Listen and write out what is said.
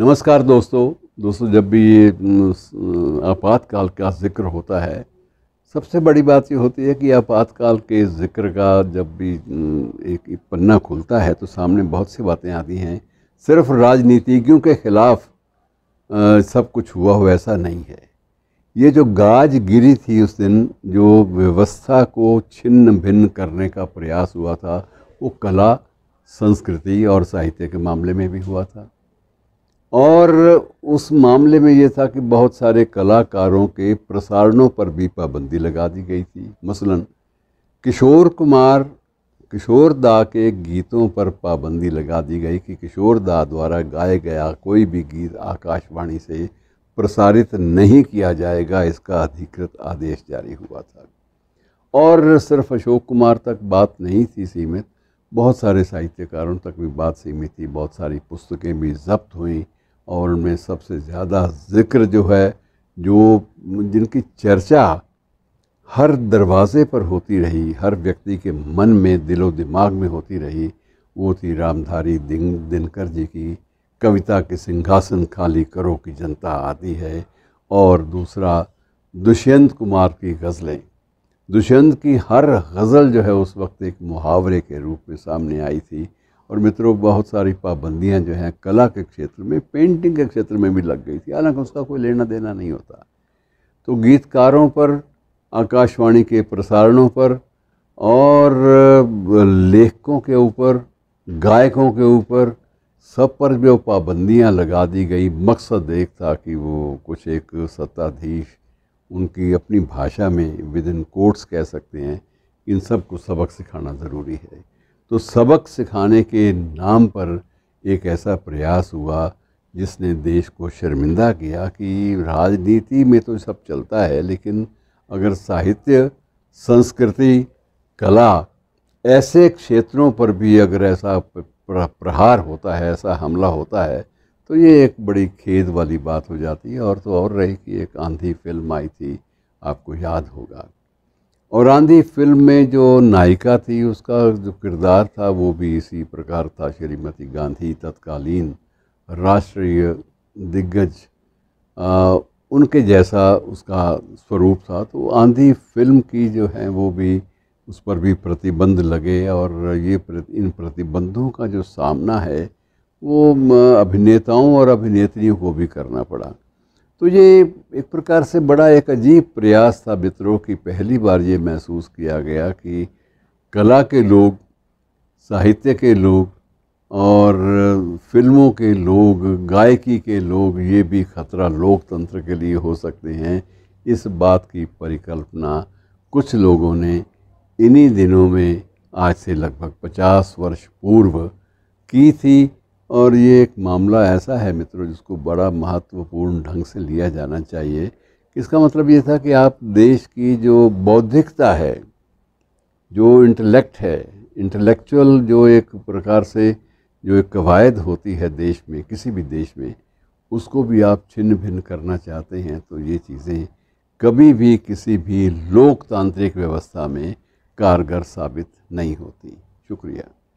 नमस्कार दोस्तों दोस्तों जब भी ये आपातकाल का जिक्र होता है सबसे बड़ी बात ये होती है कि आपातकाल के जिक्र का जब भी एक पन्ना खुलता है तो सामने बहुत सी बातें आती हैं सिर्फ राजनीतिज्ञों के खिलाफ आ, सब कुछ हुआ हो ऐसा नहीं है ये जो गाज गिरी थी उस दिन जो व्यवस्था को छिन्न भिन्न करने का प्रयास हुआ था वो कला संस्कृति और साहित्य के मामले में भी हुआ था और उस मामले में ये था कि बहुत सारे कलाकारों के प्रसारणों पर भी पाबंदी लगा दी गई थी मसलन किशोर कुमार किशोर दा के गीतों पर पाबंदी लगा दी गई कि किशोर दा द्वारा गाए गया कोई भी गीत आकाशवाणी से प्रसारित नहीं किया जाएगा इसका अधिकृत आदेश जारी हुआ था और सिर्फ अशोक कुमार तक बात नहीं थी सीमित बहुत सारे साहित्यकारों तक भी बात सीमित थी बहुत सारी पुस्तकें भी जब्त हुई और उनमें सबसे ज़्यादा ज़िक्र जो है जो जिनकी चर्चा हर दरवाज़े पर होती रही हर व्यक्ति के मन में दिलो दिमाग में होती रही वो थी रामधारी दिन दिनकर जी की कविता के सिंहासन खाली करो की जनता आती है और दूसरा दुष्यंत कुमार की गज़लें दुष्यंत की हर गज़ल जो है उस वक्त एक मुहावरे के रूप में सामने आई थी और मित्रों बहुत सारी पाबंदियां जो हैं कला के क्षेत्र में पेंटिंग के क्षेत्र में भी लग गई थी हालांकि उसका कोई लेना देना नहीं होता तो गीतकारों पर आकाशवाणी के प्रसारणों पर और लेखकों के ऊपर गायकों के ऊपर सब पर जो पाबंदियां लगा दी गई मकसद एक था कि वो कुछ एक सत्ताधीश उनकी अपनी भाषा में विद इन कोर्ट्स कह सकते हैं इन सब को सबक सिखाना ज़रूरी है तो सबक सिखाने के नाम पर एक ऐसा प्रयास हुआ जिसने देश को शर्मिंदा किया कि राजनीति में तो सब चलता है लेकिन अगर साहित्य संस्कृति कला ऐसे क्षेत्रों पर भी अगर ऐसा प्रहार होता है ऐसा हमला होता है तो ये एक बड़ी खेद वाली बात हो जाती है और तो और रही कि एक आंधी फिल्म आई थी आपको याद होगा और आंधी फिल्म में जो नायिका थी उसका जो किरदार था वो भी इसी प्रकार था श्रीमती गांधी तत्कालीन राष्ट्रीय दिग्गज आ, उनके जैसा उसका स्वरूप था तो आंधी फिल्म की जो है वो भी उस पर भी प्रतिबंध लगे और ये इन प्रतिबंधों का जो सामना है वो अभिनेताओं और अभिनेत्रियों को भी करना पड़ा तो ये एक प्रकार से बड़ा एक अजीब प्रयास था मित्रों की पहली बार ये महसूस किया गया कि कला के लोग साहित्य के लोग और फिल्मों के लोग गायकी के लोग ये भी खतरा लोकतंत्र के लिए हो सकते हैं इस बात की परिकल्पना कुछ लोगों ने इन्हीं दिनों में आज से लगभग पचास वर्ष पूर्व की थी और ये एक मामला ऐसा है मित्रों जिसको बड़ा महत्वपूर्ण ढंग से लिया जाना चाहिए इसका मतलब ये था कि आप देश की जो बौद्धिकता है जो इंटेलेक्ट है इंटेलेक्चुअल जो एक प्रकार से जो एक कवायद होती है देश में किसी भी देश में उसको भी आप छिन्न भिन्न करना चाहते हैं तो ये चीज़ें कभी भी किसी भी लोकतांत्रिक व्यवस्था में कारगर साबित नहीं होती शुक्रिया